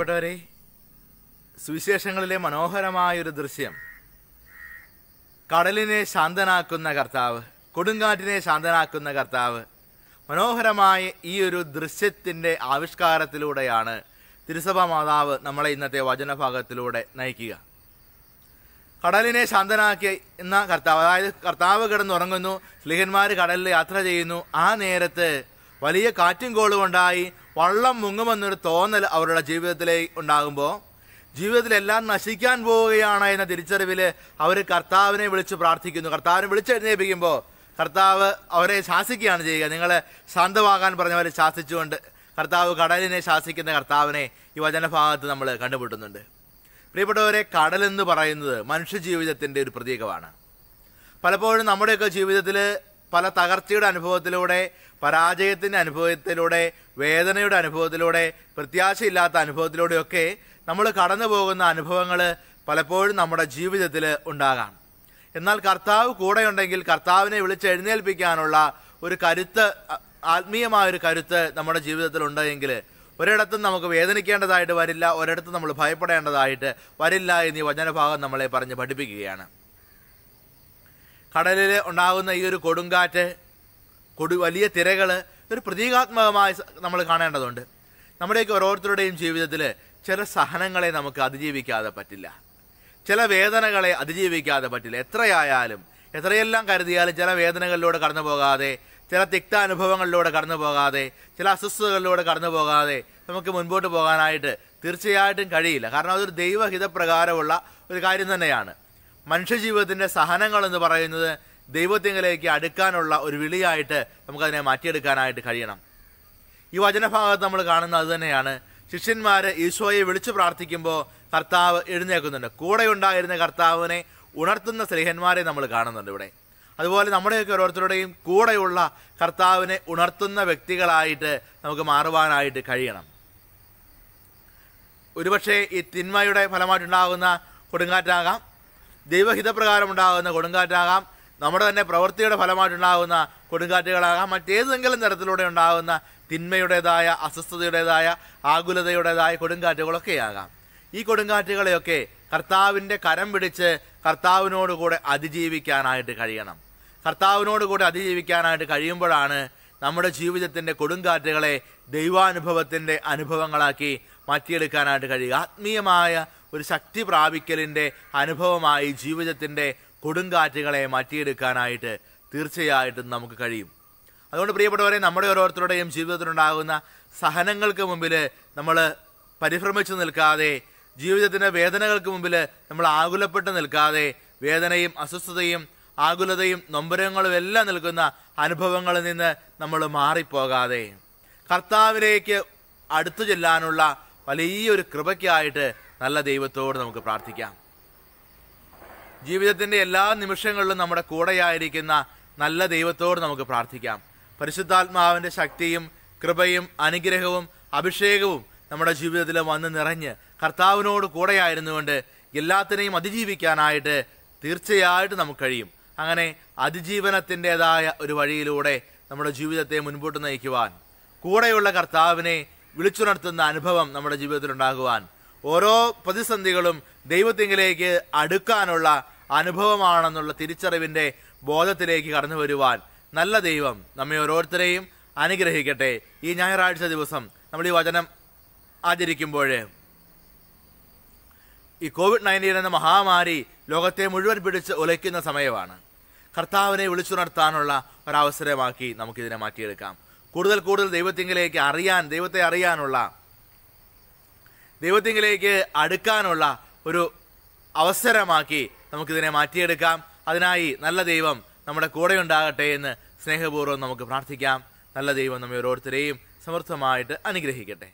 പ്രിയപ്പെട്ടവരെ സുവിശേഷങ്ങളിലെ മനോഹരമായൊരു ദൃശ്യം കടലിനെ ശാന്തനാക്കുന്ന കർത്താവ് കൊടുങ്കാറ്റിനെ ശാന്തനാക്കുന്ന കർത്താവ് മനോഹരമായ ഈ ഒരു ദൃശ്യത്തിൻ്റെ ആവിഷ്കാരത്തിലൂടെയാണ് തിരുസഭ മാതാവ് നമ്മളെ ഇന്നത്തെ വചനഭാഗത്തിലൂടെ നയിക്കുക കടലിനെ ശാന്തനാക്കി എന്ന കർത്താവ് അതായത് കർത്താവ് കിടന്നുറങ്ങുന്നു സ്ലിഹന്മാർ കടലിൽ യാത്ര ചെയ്യുന്നു ആ നേരത്ത് വലിയ കാറ്റും കോളും ഉണ്ടായി വള്ളം മുങ്ങുമെന്നൊരു തോന്നൽ അവരുടെ ജീവിതത്തിലെ ഉണ്ടാകുമ്പോൾ ജീവിതത്തിലെല്ലാം നശിക്കാൻ പോവുകയാണ് എന്ന തിരിച്ചറിവിൽ അവർ കർത്താവിനെ വിളിച്ച് പ്രാർത്ഥിക്കുന്നു കർത്താവിനെ വിളിച്ചെഴുന്നേൽപ്പിക്കുമ്പോൾ കർത്താവ് അവരെ ശാസിക്കുകയാണ് ചെയ്യുക നിങ്ങളെ ശാന്തമാകാൻ പറഞ്ഞവരെ ശാസിച്ചുകൊണ്ട് കർത്താവ് കടലിനെ ശാസിക്കുന്ന കർത്താവിനെ ഈ വചനഭാഗത്ത് നമ്മൾ കണ്ടുമുട്ടുന്നുണ്ട് പ്രിയപ്പെട്ടവരെ കടലെന്ന് പറയുന്നത് ജീവിതത്തിൻ്റെ ഒരു പ്രതീകമാണ് പലപ്പോഴും നമ്മുടെയൊക്കെ ജീവിതത്തിൽ പല തകർച്ചയുടെ അനുഭവത്തിലൂടെ പരാജയത്തിൻ്റെ അനുഭവത്തിലൂടെ വേദനയുടെ അനുഭവത്തിലൂടെ പ്രത്യാശയില്ലാത്ത അനുഭവത്തിലൂടെയൊക്കെ നമ്മൾ കടന്നു പോകുന്ന അനുഭവങ്ങൾ പലപ്പോഴും നമ്മുടെ ജീവിതത്തിൽ ഉണ്ടാകാം എന്നാൽ കർത്താവ് കൂടെയുണ്ടെങ്കിൽ കർത്താവിനെ വിളിച്ചെഴുന്നേൽപ്പിക്കാനുള്ള ഒരു കരുത്ത് ആത്മീയമായൊരു കരുത്ത് നമ്മുടെ ജീവിതത്തിൽ ഉണ്ടെങ്കിൽ ഒരിടത്തും നമുക്ക് വേദനിക്കേണ്ടതായിട്ട് വരില്ല ഒരിടത്തും നമ്മൾ ഭയപ്പെടേണ്ടതായിട്ട് വരില്ല എന്നീ വചനഭാഗം നമ്മളെ പറഞ്ഞ് പഠിപ്പിക്കുകയാണ് കടലിൽ ഉണ്ടാകുന്ന ഈ ഒരു കൊടുങ്കാറ്റ് കൊടു വലിയ തിരകൾ ഒരു പ്രതീകാത്മകമായി നമ്മൾ കാണേണ്ടതുണ്ട് നമ്മുടെയൊക്കെ ഓരോരുത്തരുടെയും ജീവിതത്തിൽ ചില സഹനങ്ങളെ നമുക്ക് അതിജീവിക്കാതെ പറ്റില്ല ചില വേദനകളെ അതിജീവിക്കാതെ പറ്റില്ല എത്രയായാലും എത്രയെല്ലാം കരുതിയാലും ചില വേദനകളിലൂടെ കടന്നു പോകാതെ ചില തിക്ത അനുഭവങ്ങളിലൂടെ കടന്നു പോകാതെ ചില അസ്വസ്ഥതകളിലൂടെ കടന്നു പോകാതെ നമുക്ക് മുൻപോട്ട് പോകാനായിട്ട് തീർച്ചയായിട്ടും കഴിയില്ല കാരണം അതൊരു ദൈവഹിതപ്രകാരമുള്ള ഒരു കാര്യം തന്നെയാണ് മനുഷ്യജീവിതത്തിൻ്റെ സഹനങ്ങൾ എന്ന് പറയുന്നത് ദൈവത്തിങ്കിലേക്ക് അടുക്കാനുള്ള ഒരു വിളിയായിട്ട് നമുക്കതിനെ മാറ്റിയെടുക്കാനായിട്ട് കഴിയണം ഈ വചനഭാഗത്ത് നമ്മൾ കാണുന്നത് അതുതന്നെയാണ് ശിഷ്യന്മാർ ഈശോയെ വിളിച്ചു പ്രാർത്ഥിക്കുമ്പോൾ കർത്താവ് എഴുന്നേൽക്കുന്നുണ്ട് കൂടെ ഉണ്ടായിരുന്ന കർത്താവിനെ ഉണർത്തുന്ന സ്നേഹന്മാരെ നമ്മൾ കാണുന്നുണ്ട് ഇവിടെ അതുപോലെ നമ്മുടെയൊക്കെ ഓരോരുത്തരുടെയും കൂടെയുള്ള കർത്താവിനെ ഉണർത്തുന്ന വ്യക്തികളായിട്ട് നമുക്ക് മാറുവാനായിട്ട് കഴിയണം ഒരുപക്ഷെ ഈ തിന്മയുടെ ഫലമായിട്ടുണ്ടാകുന്ന കൊടുങ്കാറ്റാകാം ദൈവഹിതപ്രകാരമുണ്ടാകുന്ന കൊടുങ്കാറ്റാകാം നമ്മുടെ തന്നെ പ്രവൃത്തിയുടെ ഫലമായിട്ടുണ്ടാകുന്ന കൊടുങ്കാറ്റുകളാകാം മറ്റേതെങ്കിലും തരത്തിലൂടെ ഉണ്ടാകുന്ന തിന്മയുടേതായ അസ്വസ്ഥതയുടേതായ ആകുലതയുടേതായ കൊടുങ്കാറ്റുകളൊക്കെയാകാം ഈ കൊടുങ്കാറ്റുകളെയൊക്കെ കർത്താവിൻ്റെ കരം പിടിച്ച് കർത്താവിനോടുകൂടെ അതിജീവിക്കാനായിട്ട് കഴിയണം കർത്താവിനോടുകൂടെ അതിജീവിക്കാനായിട്ട് കഴിയുമ്പോഴാണ് നമ്മുടെ ജീവിതത്തിൻ്റെ കൊടുങ്കാറ്റുകളെ ദൈവാനുഭവത്തിൻ്റെ അനുഭവങ്ങളാക്കി മാറ്റിയെടുക്കാനായിട്ട് കഴിയുക ആത്മീയമായ ഒരു ശക്തി പ്രാപിക്കലിൻ്റെ അനുഭവമായി ജീവിതത്തിൻ്റെ കൊടുങ്കാറ്റുകളെ മാറ്റിയെടുക്കാനായിട്ട് തീർച്ചയായിട്ടും നമുക്ക് കഴിയും അതുകൊണ്ട് പ്രിയപ്പെട്ടവരെ നമ്മുടെ ഓരോരുത്തരുടെയും ജീവിതത്തിലുണ്ടാകുന്ന സഹനങ്ങൾക്ക് മുമ്പിൽ നമ്മൾ പരിഭ്രമിച്ചു നിൽക്കാതെ ജീവിതത്തിൻ്റെ വേദനകൾക്ക് മുമ്പിൽ നമ്മൾ ആകുലപ്പെട്ട് നിൽക്കാതെ വേദനയും അസ്വസ്ഥതയും ആകുലതയും നൊമ്പരങ്ങളും എല്ലാം നിൽക്കുന്ന അനുഭവങ്ങളിൽ നിന്ന് നമ്മൾ മാറിപ്പോകാതെ കർത്താവിലേക്ക് അടുത്തു ചെല്ലാനുള്ള വലിയൊരു കൃപയ്ക്കായിട്ട് നല്ല ദൈവത്തോട് നമുക്ക് പ്രാർത്ഥിക്കാം ജീവിതത്തിൻ്റെ എല്ലാ നിമിഷങ്ങളിലും നമ്മുടെ കൂടെയായിരിക്കുന്ന നല്ല ദൈവത്തോട് നമുക്ക് പ്രാർത്ഥിക്കാം പരിശുദ്ധാത്മാവിൻ്റെ ശക്തിയും കൃപയും അനുഗ്രഹവും അഭിഷേകവും നമ്മുടെ ജീവിതത്തിൽ വന്ന് നിറഞ്ഞ് കർത്താവിനോട് കൂടെയായിരുന്നുകൊണ്ട് എല്ലാത്തിനെയും അതിജീവിക്കാനായിട്ട് തീർച്ചയായിട്ടും നമുക്ക് കഴിയും അങ്ങനെ അതിജീവനത്തിൻ്റെതായ ഒരു വഴിയിലൂടെ നമ്മുടെ ജീവിതത്തെ മുൻപോട്ട് നയിക്കുവാൻ കൂടെയുള്ള കർത്താവിനെ വിളിച്ചുണർത്തുന്ന അനുഭവം നമ്മുടെ ജീവിതത്തിൽ ഉണ്ടാകുവാൻ ഓരോ പ്രതിസന്ധികളും ദൈവത്തിങ്കിലേക്ക് അടുക്കാനുള്ള അനുഭവമാണെന്നുള്ള തിരിച്ചറിവിൻ്റെ ബോധത്തിലേക്ക് കടന്നു വരുവാൻ നല്ല ദൈവം നമ്മെ ഓരോരുത്തരെയും അനുഗ്രഹിക്കട്ടെ ഈ ഞായറാഴ്ച ദിവസം നമ്മൾ ഈ വചനം ആചരിക്കുമ്പോൾ ഈ കോവിഡ് നയൻറ്റീൻ എന്ന മഹാമാരി ലോകത്തെ മുഴുവൻ പിടിച്ച് ഉലയ്ക്കുന്ന സമയമാണ് കർത്താവിനെ നടത്താനുള്ള ഒരവസരമാക്കി നമുക്കിതിനെ മാറ്റിയെടുക്കാം കൂടുതൽ കൂടുതൽ ദൈവത്തിങ്കിലേക്ക് അറിയാൻ ദൈവത്തെ അറിയാനുള്ള ദൈവത്തിങ്കിലേക്ക് അടുക്കാനുള്ള ഒരു അവസരമാക്കി നമുക്കിതിനെ മാറ്റിയെടുക്കാം അതിനായി നല്ല ദൈവം നമ്മുടെ കൂടെ ഉണ്ടാകട്ടെ എന്ന് സ്നേഹപൂർവ്വം നമുക്ക് പ്രാർത്ഥിക്കാം നല്ല ദൈവം നമ്മെ ഓരോരുത്തരെയും സമർത്ഥമായിട്ട് അനുഗ്രഹിക്കട്ടെ